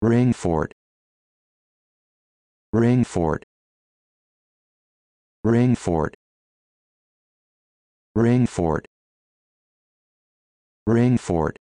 Ringfort Ringfort Ringfort Ringfort Ringfort